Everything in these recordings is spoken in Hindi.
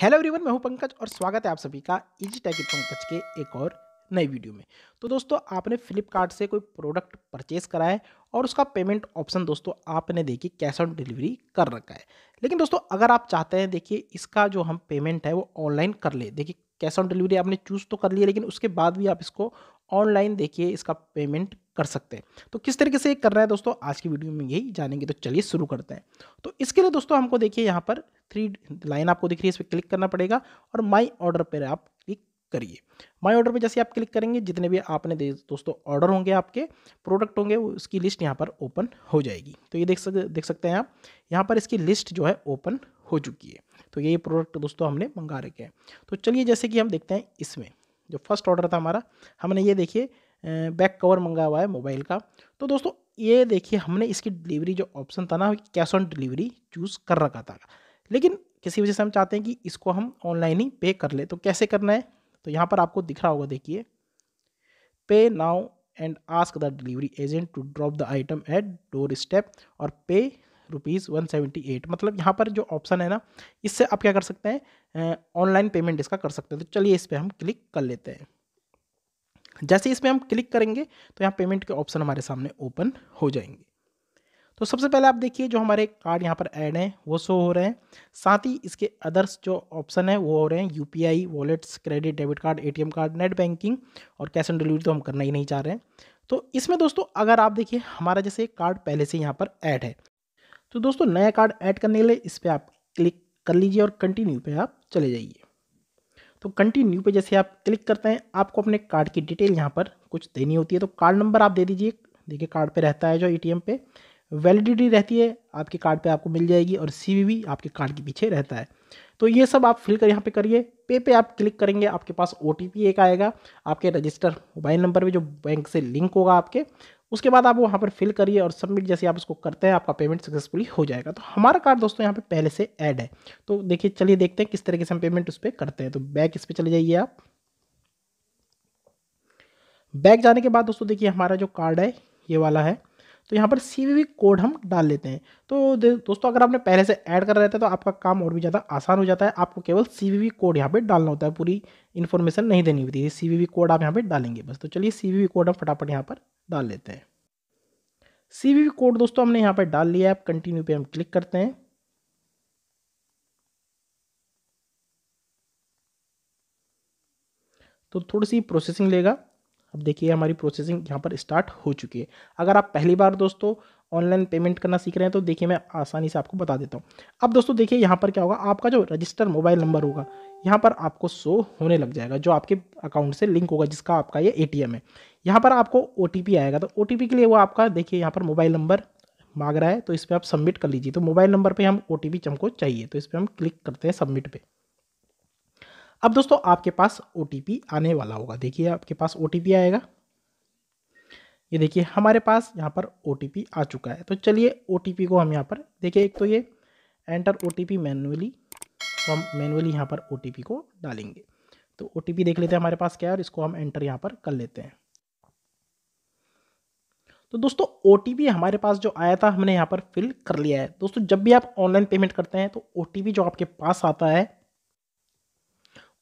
हेलो एवरीवन मैं हूं पंकज और स्वागत है आप सभी का इजी टैग पंकज के एक और नई वीडियो में तो दोस्तों आपने फ्लिपकार्ट से कोई प्रोडक्ट परचेस करा है और उसका पेमेंट ऑप्शन दोस्तों आपने देखिए कैश ऑन डिलीवरी कर रखा है लेकिन दोस्तों अगर आप चाहते हैं देखिए इसका जो हम पेमेंट है वो ऑनलाइन कर ले देखिए कैश ऑन डिलीवरी आपने चूज़ तो कर लिया लेकिन उसके बाद भी आप इसको ऑनलाइन देखिए इसका पेमेंट कर सकते हैं तो किस तरीके से करना है दोस्तों आज की वीडियो में यही जानेंगे तो चलिए शुरू करते हैं तो इसके लिए दोस्तों हमको देखिए यहाँ पर थ्री लाइन आपको दिख रही है इस पर क्लिक करना पड़ेगा और माई ऑर्डर पर आप क्लिक करिए माई ऑर्डर पर जैसे आप क्लिक करेंगे जितने भी आपने दोस्तों ऑर्डर होंगे आपके प्रोडक्ट होंगे उसकी लिस्ट यहाँ पर ओपन हो जाएगी तो ये देख सक देख सकते हैं आप यहाँ पर इसकी लिस्ट जो है ओपन हो चुकी है तो ये प्रोडक्ट दोस्तों हमने मंगा रखे हैं तो चलिए जैसे कि हम देखते हैं इसमें जो फर्स्ट ऑर्डर था हमारा हमने ये देखिए बैक कवर मंगा हुआ है मोबाइल का तो दोस्तों ये देखिए हमने इसकी डिलीवरी जो ऑप्शन था ना कैश ऑन डिलीवरी चूज़ कर रखा था लेकिन किसी वजह से हम चाहते हैं कि इसको हम ऑनलाइन ही पे कर ले तो कैसे करना है तो यहाँ पर आपको दिख रहा होगा देखिए pay now and ask the delivery agent to drop the item at door step और pay rupees one seventy eight मतलब यहाँ पर जो ऑप्शन है ना इससे आप क्या कर सकते हैं ऑनलाइन पेमेंट इसका कर सकते हैं तो चलिए इस पर हम क्लिक कर लेते हैं जैसे इस पर हम क्लिक करेंगे तो यहाँ पेमेंट के ऑप्शन हमारे सामने ओपन हो जाएंगे तो सबसे पहले आप देखिए जो हमारे कार्ड यहाँ पर ऐड हैं वो शो हो रहे हैं साथ ही इसके अदर्स जो ऑप्शन है वो हो रहे हैं UPI wallets credit debit card ATM card net banking और कैश ऑन डिलीवरी तो हम करना ही नहीं चाह रहे हैं तो इसमें दोस्तों अगर आप देखिए हमारा जैसे कार्ड पहले से यहाँ पर ऐड है तो दोस्तों नया कार्ड ऐड करने के लिए इस पर आप क्लिक कर लीजिए और कंटिन्यू पे आप चले जाइए तो कंटिन्यू पे जैसे आप क्लिक करते हैं आपको अपने कार्ड की डिटेल यहाँ पर कुछ देनी होती है तो कार्ड नंबर आप दे दीजिए देखिए कार्ड पे रहता है जो एटीएम पे वैलिडिटी रहती है आपके कार्ड पे आपको मिल जाएगी और सीवीवी आपके कार्ड के पीछे रहता है तो ये सब आप फिल कर यहाँ पर करिए पे पे आप क्लिक करेंगे आपके पास ओ एक आएगा आपके रजिस्टर मोबाइल नंबर पे जो बैंक से लिंक होगा आपके उसके बाद आप वहाँ पर फिल करिए और सबमिट जैसे आप उसको करते हैं आपका पेमेंट सक्सेसफुली हो जाएगा तो हमारा कार्ड दोस्तों यहाँ पे पहले से ऐड है तो देखिए चलिए देखते हैं किस तरीके से हम पेमेंट उस पर करते हैं तो बैक इस पर चले जाइए आप बैक जाने के बाद दोस्तों देखिए हमारा जो कार्ड है ये वाला है तो यहाँ पर सी कोड हम डाल लेते हैं तो दोस्तों अगर आपने पहले से ऐड कर रहता है तो आपका काम और भी ज़्यादा आसान हो जाता है आपको केवल सी कोड यहाँ पर डालना होता है पूरी इन्फॉर्मेशन नहीं देनी होती है सी कोड आप यहाँ पर डालेंगे बस तो चलिए सी कोड हम फटाफट यहाँ पर डाल लेते हैं सी कोड दोस्तों हमने यहाँ पर डाल लिया है कंटिन्यू पे हम क्लिक करते हैं तो थोड़ी सी प्रोसेसिंग लेगा अब देखिए हमारी प्रोसेसिंग यहाँ पर स्टार्ट हो चुकी है अगर आप पहली बार दोस्तों ऑनलाइन पेमेंट करना सीख रहे हैं तो देखिए मैं आसानी से आपको बता देता हूँ अब दोस्तों देखिए यहाँ पर क्या होगा आपका जो रजिस्टर मोबाइल नंबर होगा यहाँ पर आपको शो होने लग जाएगा जो आपके अकाउंट से लिंक होगा जिसका आपका ये ए है यहाँ पर आपको ओ आएगा तो ओ के लिए वो आपका देखिए यहाँ पर मोबाइल नंबर मांग रहा है तो इस पर आप सबमिट कर लीजिए तो मोबाइल नंबर पर हम ओ टी हमको चाहिए तो इस पर हम क्लिक करते हैं सबमिट पर अब दोस्तों आपके पास ओ आने वाला होगा देखिए आपके पास ओ आएगा ये देखिए हमारे पास यहाँ पर ओ आ चुका है तो चलिए ओ को हम यहाँ पर देखिए एक तो ये एंटर ओ मैनुअली तो हम मैनुअली यहाँ पर ओ को डालेंगे तो ओ देख लेते हैं हमारे पास क्या है और इसको हम एंटर यहाँ पर कर लेते हैं तो दोस्तों ओ हमारे पास जो आया था हमने यहाँ पर फिल कर लिया है दोस्तों जब भी आप ऑनलाइन पेमेंट करते हैं तो ओ जो आपके पास आता है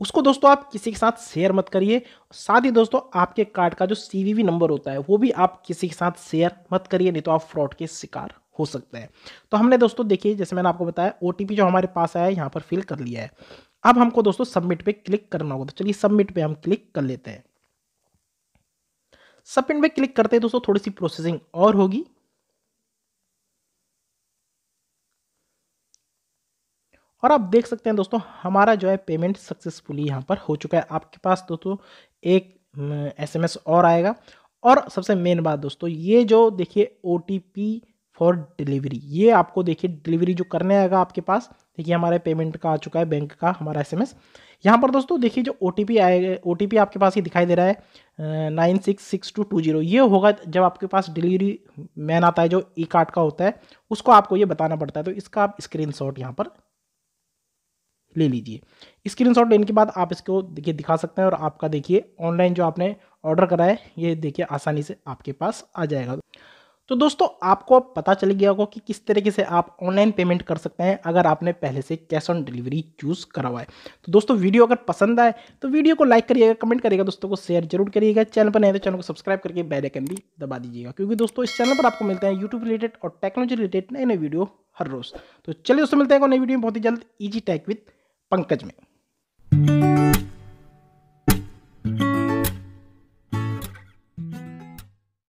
उसको दोस्तों आप किसी के साथ शेयर मत करिए साथ ही दोस्तों आपके कार्ड का जो सी नंबर होता है वो भी आप किसी के साथ शेयर मत करिए नहीं तो आप फ्रॉड के शिकार हो सकते हैं तो हमने दोस्तों देखिए जैसे मैंने आपको बताया ओ जो हमारे पास आया है यहाँ पर फिल कर लिया है अब हमको दोस्तों सबमिट पे क्लिक करना होगा तो चलिए सबमिट पे हम क्लिक कर लेते हैं सबमिट पे क्लिक करते हैं दोस्तों थोड़ी सी प्रोसेसिंग और होगी और आप देख सकते हैं दोस्तों हमारा जो है पेमेंट सक्सेसफुली यहाँ पर हो चुका है आपके पास दोस्तों एक एसएमएस और आएगा और सबसे मेन बात दोस्तों ये जो देखिए ओ फॉर डिलीवरी ये आपको देखिए डिलीवरी जो करने आएगा आपके पास देखिए हमारे पेमेंट का आ चुका है बैंक का हमारा एस एम एस यहाँ पर दोस्तों देखिए जो ओ टी पी आएगा ओ टी पी आपके पास ही दिखाई दे रहा है nine six six two two zero ये होगा जब आपके पास डिलीवरी मैन आता है जो ई कार्ड का होता है उसको आपको ये बताना पड़ता है तो इसका आप स्क्रीन शॉट यहाँ पर ले लीजिए स्क्रीन शॉट लेने के बाद आप इसको देखिए दिखा सकते हैं और आपका देखिए ऑनलाइन जो आपने ऑर्डर करा है ये देखिए आसानी से आपके पास आ जाएगा तो दोस्तों आपको अब पता चल गया होगा कि किस तरीके से आप ऑनलाइन पेमेंट कर सकते हैं अगर आपने पहले से कैश ऑन डिलीवरी चूज़ करा है तो दोस्तों वीडियो अगर पसंद आए तो वीडियो को लाइक करिएगा कमेंट करिएगा दोस्तों को शेयर जरूर करिएगा चैनल पर नए तो चैनल को सब्सक्राइब करके बेल आइकन भी दबा दीजिएगा क्योंकि दोस्तों इस चैनल पर आपको मिलते हैं यूट्यूब रिलेटेड और टेक्नोलॉजी रिलेटेड नए नए वीडियो हर रोज़ तो चलिए दोस्तों मिलते हैं नई वीडियो में बहुत ही जल्द ईजी टैक विथ पंकज में